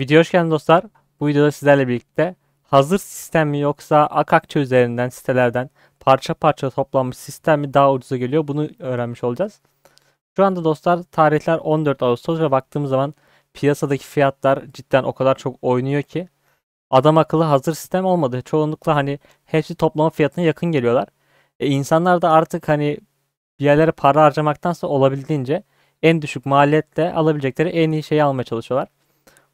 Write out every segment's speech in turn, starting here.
Video hoş geldiniz dostlar. Bu videoda sizlerle birlikte hazır sistem mi yoksa Akakçe üzerinden sitelerden parça parça toplanmış sistem mi daha ucuza geliyor bunu öğrenmiş olacağız. Şu anda dostlar tarihler 14 Ağustos ve baktığımız zaman piyasadaki fiyatlar cidden o kadar çok oynuyor ki adam akıllı hazır sistem olmadı. Çoğunlukla hani hepsi toplama fiyatına yakın geliyorlar. E insanlar da artık hani bir yerlere para harcamaktansa olabildiğince en düşük maliyetle alabilecekleri en iyi şeyi almaya çalışıyorlar.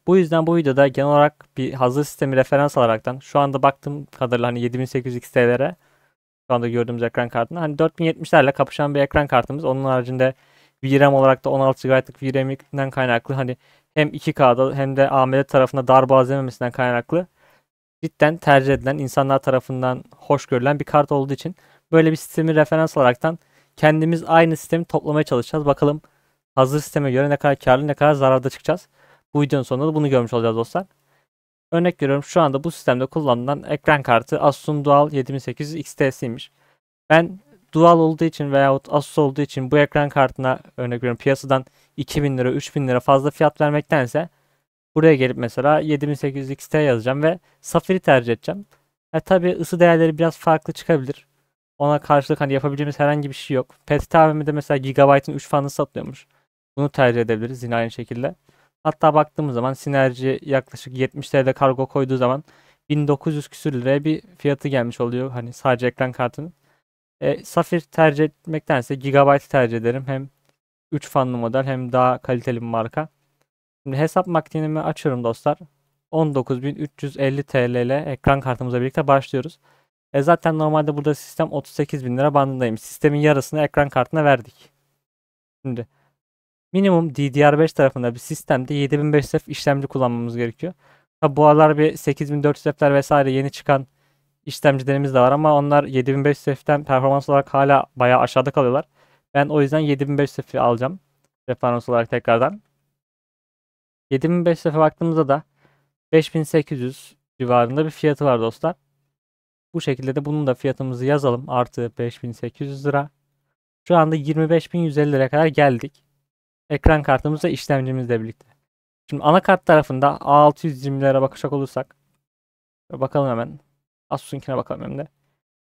Bu yüzden bu videoda genel olarak bir hazır sistemi referans alaraktan şu anda baktığım kadarıyla hani 7800 XT'lere şu anda gördüğümüz ekran kartına hani 4070'lerle kapışan bir ekran kartımız. Onun haricinde VRAM olarak da 16 GB'lık VRAM'inden kaynaklı hani hem 2K'da hem de AMD tarafında dar boğazlamamesinden kaynaklı cidden tercih edilen insanlar tarafından hoş görülen bir kart olduğu için böyle bir sistemi referans olaraktan kendimiz aynı sistemi toplamaya çalışacağız. Bakalım hazır sisteme göre ne kadar karlı ne kadar zararda çıkacağız. Bu videonun sonunda da bunu görmüş olacağız dostlar. Örnek veriyorum şu anda bu sistemde kullanılan ekran kartı Asus'un Dual 7800 XT'siymiş. Ben Dual olduğu için veyahut Asus olduğu için bu ekran kartına örnek veriyorum piyasadan 2000 lira 3000 lira fazla fiyat vermektense buraya gelip mesela 7800 XT yazacağım ve Safir'i tercih edeceğim. E tabi ısı değerleri biraz farklı çıkabilir. Ona karşılık hani yapabileceğimiz herhangi bir şey yok. PET AVM'de mesela Gigabyte'ın 3 fanını satılıyormuş. Bunu tercih edebiliriz yine aynı şekilde. Hatta baktığımız zaman sinerji yaklaşık 70 TL kargo koyduğu zaman 1900 küsür liraya bir fiyatı gelmiş oluyor. Hani sadece ekran kartının. E, Safir tercih etmektense Gigabyte tercih ederim. Hem 3 fanlı model hem daha kaliteli bir marka. Şimdi hesap makinemi açıyorum dostlar. 19.350 TL ile ekran kartımızla birlikte başlıyoruz. E zaten normalde burada sistem 38.000 lira bandındayım. Sistemin yarısını ekran kartına verdik. Şimdi minimum DDR5 tarafında bir sistemde 7500F işlemci kullanmamız gerekiyor. Ha, bu aralar bir 8400F'ler vesaire yeni çıkan işlemcilerimiz de var ama onlar 7500F'ten performans olarak hala bayağı aşağıda kalıyorlar. Ben o yüzden 7500F'i alacağım referans olarak tekrardan. 7500F'e baktığımızda da 5800 civarında bir fiyatı var dostlar. Bu şekilde de bunun da fiyatımızı yazalım. Artı 5800 lira. Şu anda 25.150 liraya kadar geldik ekran kartımız ve işlemcimizle birlikte. Şimdi anakart tarafında A620'lere bakacak olursak bakalım hemen. Asus'unkine bakalım hem de.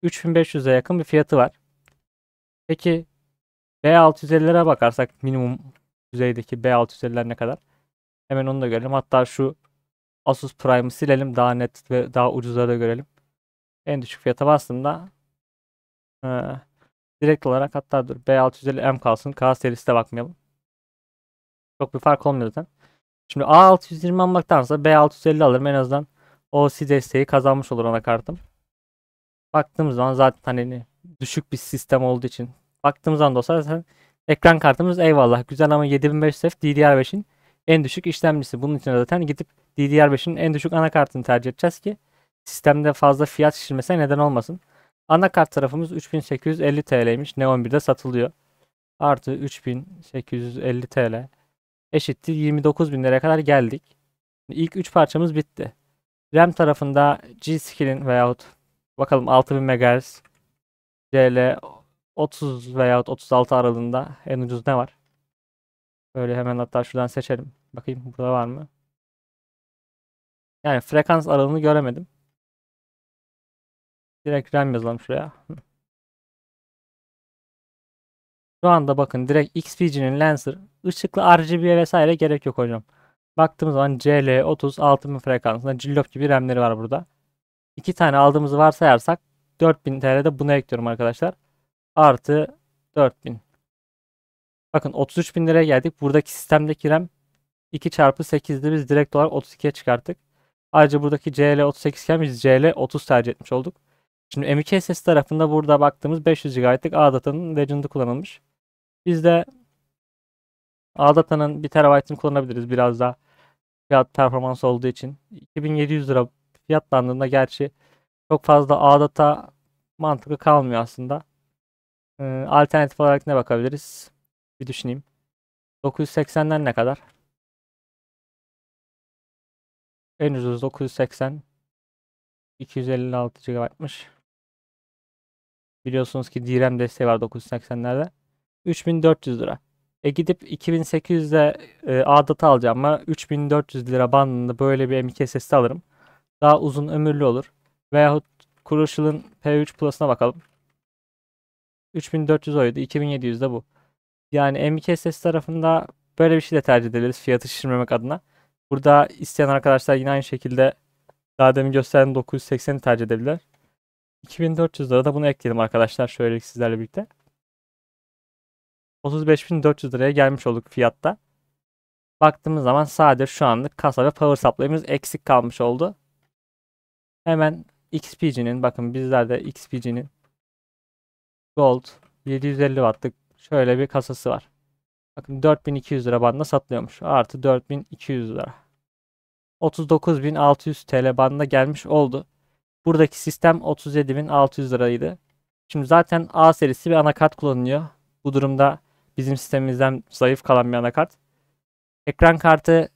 3500'e yakın bir fiyatı var. Peki B650'lere bakarsak minimum düzeydeki B650'ler ne kadar? Hemen onu da görelim. Hatta şu Asus Prime'ı silelim. Daha net ve daha ucuzları da görelim. En düşük fiyata bastığımda e, ee, direkt olarak hatta dur B650M kalsın. K serisine bakmayalım. Çok bir fark olmuyor zaten. Şimdi A620 almaktansa B650 alırım. En azından o OC desteği kazanmış olur ona kartım. Baktığımız zaman zaten hani düşük bir sistem olduğu için. Baktığımız zaman da olsa zaten ekran kartımız eyvallah güzel ama 7500 F DDR5'in en düşük işlemcisi. Bunun için zaten gidip DDR5'in en düşük anakartını tercih edeceğiz ki sistemde fazla fiyat şişirmesine neden olmasın. Anakart tarafımız 3850 TL'ymiş. Neon 1'de satılıyor. Artı 3850 TL eşittir 29 bin liraya kadar geldik. İlk 3 parçamız bitti. RAM tarafında G-Skill'in veyahut bakalım 6000 MHz CL 30 veyahut 36 aralığında en ucuz ne var? Böyle hemen hatta şuradan seçelim. Bakayım burada var mı? Yani frekans aralığını göremedim. Direkt RAM yazalım şuraya. Şu anda bakın direkt XPG'nin Lancer ışıklı RGB'ye vesaire gerek yok hocam. Baktığımız zaman CL30 6000 frekansında cillop gibi RAM'leri var burada. 2 tane aldığımızı varsayarsak 4000 TL'de buna ekliyorum arkadaşlar. Artı 4000. Bakın 33.000 liraya geldik. Buradaki sistemdeki RAM 2 çarpı 8'de biz direkt olarak 32'ye çıkarttık. Ayrıca buradaki CL 38 iken biz CL 30 tercih etmiş olduk. Şimdi M.2 SSD tarafında burada baktığımız 500 GB'lık A datanın Legend'ı kullanılmış. Biz de Aldata'nın 1 terabaytını kullanabiliriz biraz daha fiyat performans olduğu için. 2700 lira fiyatlandığında gerçi çok fazla Aldata mantıklı kalmıyor aslında. Ee, alternatif olarak ne bakabiliriz? Bir düşüneyim. 980'den ne kadar? En ucuz 980. 256 GB'mış. Biliyorsunuz ki DRAM desteği var 980'lerde. 3400 lira. E gidip 2800'de e, ADAT alacağım ama 3400 lira bandında böyle bir M2 SSD alırım. Daha uzun ömürlü olur. Veyahut Crucial'ın P3 Plus'ına bakalım. 3400 oydu. 2700 de bu. Yani M2 SSD tarafında böyle bir şey de tercih edebiliriz fiyatı şişirmemek adına. Burada isteyen arkadaşlar yine aynı şekilde daha demin gösterdiğim 980'i tercih edebilir. 2400 lira da bunu ekleyelim arkadaşlar şöyle sizlerle birlikte. 35.400 liraya gelmiş olduk fiyatta. Baktığımız zaman sadece şu anlık kasa ve power supply'ımız eksik kalmış oldu. Hemen XPG'nin bakın bizlerde XPG'nin Gold 750 wattlık şöyle bir kasası var. Bakın 4200 lira bandında satılıyormuş. Artı 4200 lira. 39600 TL bandına gelmiş oldu. Buradaki sistem 37600 liraydı. Şimdi zaten A serisi bir anakart kullanılıyor. Bu durumda bizim sistemimizden zayıf kalan bir anakart. Ekran kartı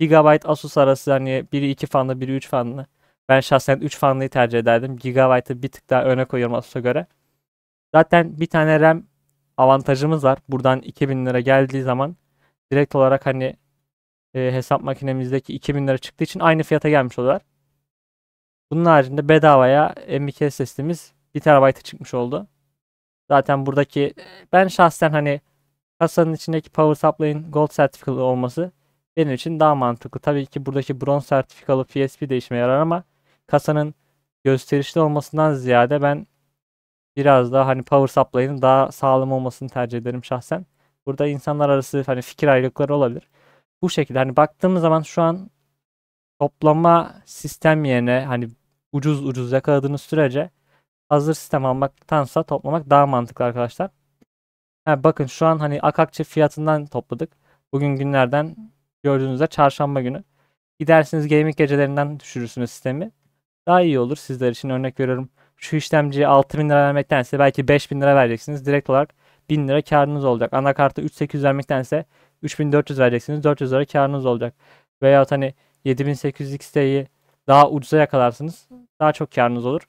Gigabyte Asus arası hani biri 2 fanlı biri 3 fanlı. Ben şahsen 3 fanlıyı tercih ederdim. Gigabyte'ı bir tık daha öne koyuyorum Asus'a göre. Zaten bir tane RAM avantajımız var. Buradan 2000 lira geldiği zaman direkt olarak hani e, hesap makinemizdeki 2000 lira çıktığı için aynı fiyata gelmiş oluyorlar. Bunun haricinde bedavaya M2 SSD'miz 1 TB çıkmış oldu. Zaten buradaki ben şahsen hani kasanın içindeki power supply'ın gold sertifikalı olması benim için daha mantıklı. Tabii ki buradaki bronz sertifikalı PSP de işime yarar ama kasanın gösterişli olmasından ziyade ben biraz daha hani power supply'ın daha sağlam olmasını tercih ederim şahsen. Burada insanlar arası hani fikir ayrılıkları olabilir. Bu şekilde hani baktığımız zaman şu an toplama sistem yerine hani ucuz ucuz yakaladığınız sürece hazır sistem almaktansa toplamak daha mantıklı arkadaşlar. Yani bakın şu an hani akakçe fiyatından topladık. Bugün günlerden gördüğünüzde çarşamba günü. Gidersiniz gaming gecelerinden düşürürsünüz sistemi. Daha iyi olur sizler için örnek veriyorum. Şu işlemciye 6000 lira vermektense belki 5000 lira vereceksiniz. Direkt olarak 1000 lira karınız olacak. Anakarta 3800 vermektense 3400 vereceksiniz. 400 lira karınız olacak. Veya hani 7800 XT'yi daha ucuza yakalarsınız. Daha çok karınız olur.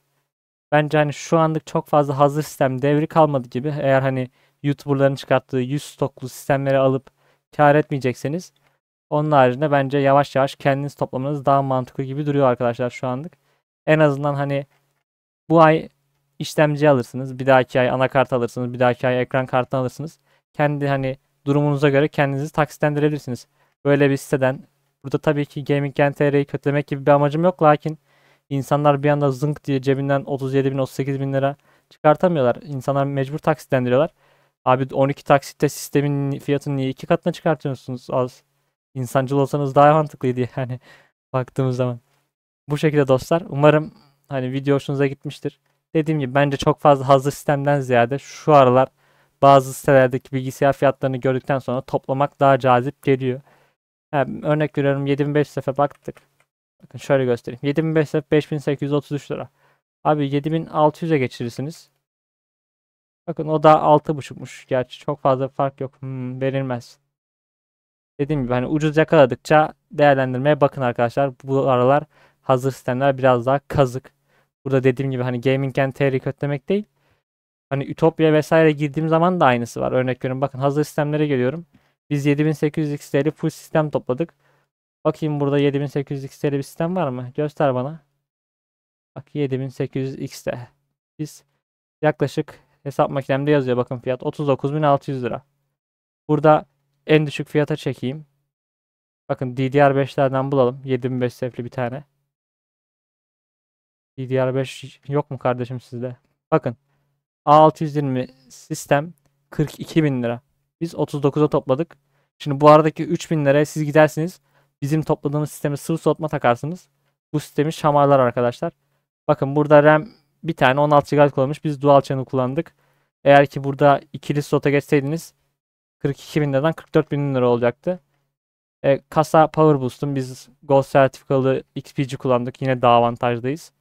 Bence hani şu anlık çok fazla hazır sistem devri kalmadı gibi. Eğer hani YouTuber'ların çıkarttığı 100 stoklu sistemleri alıp kar etmeyecekseniz onun haricinde bence yavaş yavaş kendiniz toplamanız daha mantıklı gibi duruyor arkadaşlar şu anlık. En azından hani bu ay işlemci alırsınız. Bir dahaki ay anakart alırsınız. Bir dahaki ay ekran kartı alırsınız. Kendi hani durumunuza göre kendinizi taksitlendirebilirsiniz. Böyle bir siteden. Burada tabii ki Gaming Gen kötülemek gibi bir amacım yok. Lakin İnsanlar bir anda zınk diye cebinden 37 bin 38 bin lira çıkartamıyorlar. İnsanlar mecbur taksitlendiriyorlar. Abi 12 taksitte sistemin fiyatını niye iki katına çıkartıyorsunuz az? İnsancıl olsanız daha mantıklıydı yani baktığımız zaman. Bu şekilde dostlar. Umarım hani video hoşunuza gitmiştir. Dediğim gibi bence çok fazla hazır sistemden ziyade şu aralar bazı sitelerdeki bilgisayar fiyatlarını gördükten sonra toplamak daha cazip geliyor. Yani örnek veriyorum 7500 sefe baktık. Bakın şöyle göstereyim. 7500 lira 5833 lira. Abi 7600'e geçirirsiniz. Bakın o da 6.5'muş. Gerçi çok fazla fark yok. Hmm, verilmez. Dediğim gibi hani ucuz yakaladıkça değerlendirmeye bakın arkadaşlar. Bu aralar hazır sistemler biraz daha kazık. Burada dediğim gibi hani gaming enter'i kötülemek değil. Hani Ütopya vesaire girdiğim zaman da aynısı var. Örnek veriyorum bakın hazır sistemlere geliyorum. Biz 7800 XT'li full sistem topladık. Bakayım burada 7800 XT'li bir sistem var mı? Göster bana. Bak 7800 XT. Biz yaklaşık hesap makinemde yazıyor bakın fiyat 39.600 lira. Burada en düşük fiyata çekeyim. Bakın DDR5'lerden bulalım. 7500 sefli bir tane. DDR5 yok mu kardeşim sizde? Bakın A620 sistem 42.000 lira. Biz 39'a topladık. Şimdi bu aradaki 3.000 liraya siz gidersiniz bizim topladığımız sistemi sıvı soğutma takarsınız. Bu sistemi şamarlar arkadaşlar. Bakın burada RAM bir tane 16 GB kullanmış. Biz dual channel kullandık. Eğer ki burada ikili slota geçseydiniz 42 bin liradan 44 bin lira olacaktı. E, kasa Power boostum biz Gold sertifikalı XPG kullandık. Yine daha avantajdayız.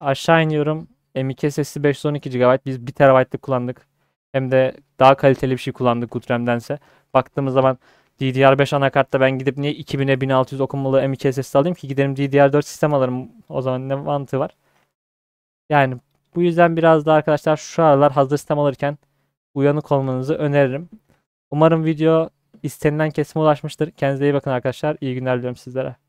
Aşağı iniyorum. M2 SSD 512 GB. Biz 1 TB'lık kullandık. Hem de daha kaliteli bir şey kullandık Goodram'dense. Baktığımız zaman DDR5 anakartta ben gidip niye 2000'e 1600 okumalı M.2 SSD alayım ki giderim DDR4 sistem alırım. O zaman ne mantığı var? Yani bu yüzden biraz da arkadaşlar şu aralar hazır sistem alırken uyanık olmanızı öneririm. Umarım video istenilen kesime ulaşmıştır. Kendinize iyi bakın arkadaşlar. İyi günler diliyorum sizlere.